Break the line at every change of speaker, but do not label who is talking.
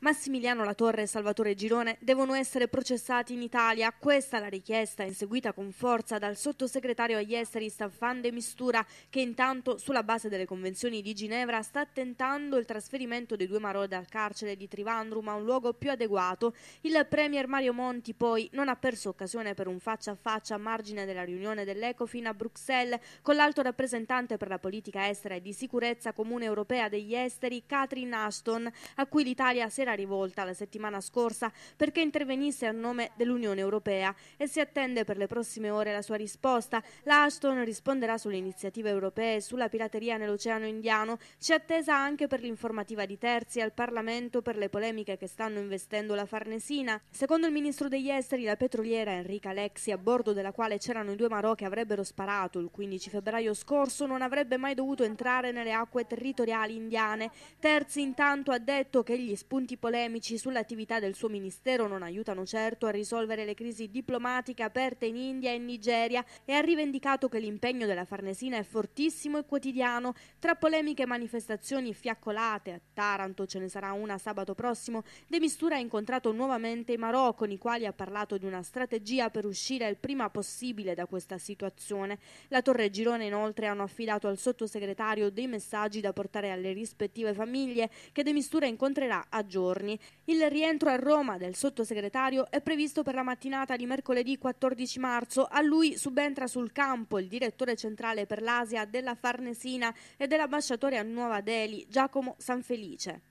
Massimiliano Latorre e Salvatore Girone devono essere processati in Italia. Questa è la richiesta inseguita con forza dal sottosegretario agli esteri Staffan De Mistura che intanto sulla base delle convenzioni di Ginevra sta tentando il trasferimento dei due Marò dal carcere di Trivandrum a un luogo più adeguato. Il premier Mario Monti poi non ha perso occasione per un faccia a faccia a margine della riunione dell'Ecofin a Bruxelles con l'alto rappresentante per la politica estera e di sicurezza comune europea degli esteri Catherine Ashton a cui l'Italia si era bandiera rivolta la settimana scorsa perché intervenisse a nome dell'Unione Europea e si attende per le prossime ore la sua risposta. La Ashton risponderà sulle iniziative europee e sulla pirateria nell'Oceano Indiano. Ci attesa anche per l'informativa di terzi al Parlamento per le polemiche che stanno investendo la Farnesina. Secondo il ministro degli esteri, la petroliera Enrica Lexi, a bordo della quale c'erano i due Marò che avrebbero sparato il 15 febbraio scorso, non avrebbe mai dovuto entrare nelle acque territoriali indiane. Terzi intanto ha detto che gli spunti polemici sull'attività del suo ministero non aiutano certo a risolvere le crisi diplomatiche aperte in India e Nigeria e ha rivendicato che l'impegno della Farnesina è fortissimo e quotidiano. Tra polemiche e manifestazioni fiaccolate a Taranto ce ne sarà una sabato prossimo, De Mistura ha incontrato nuovamente i Marò con i quali ha parlato di una strategia per uscire il prima possibile da questa situazione. La Torre Girone inoltre hanno affidato al sottosegretario dei messaggi da portare alle rispettive famiglie che De Mistura incontrerà a giorni dintorni. Il rientro a Roma del sottosegretario è previsto per la mattinata di mercoledì 14 marzo. A lui subentra sul campo il direttore centrale per l'Asia della Farnesina e dell'ambasciatore a Nuova Delhi, Giacomo Sanfelice.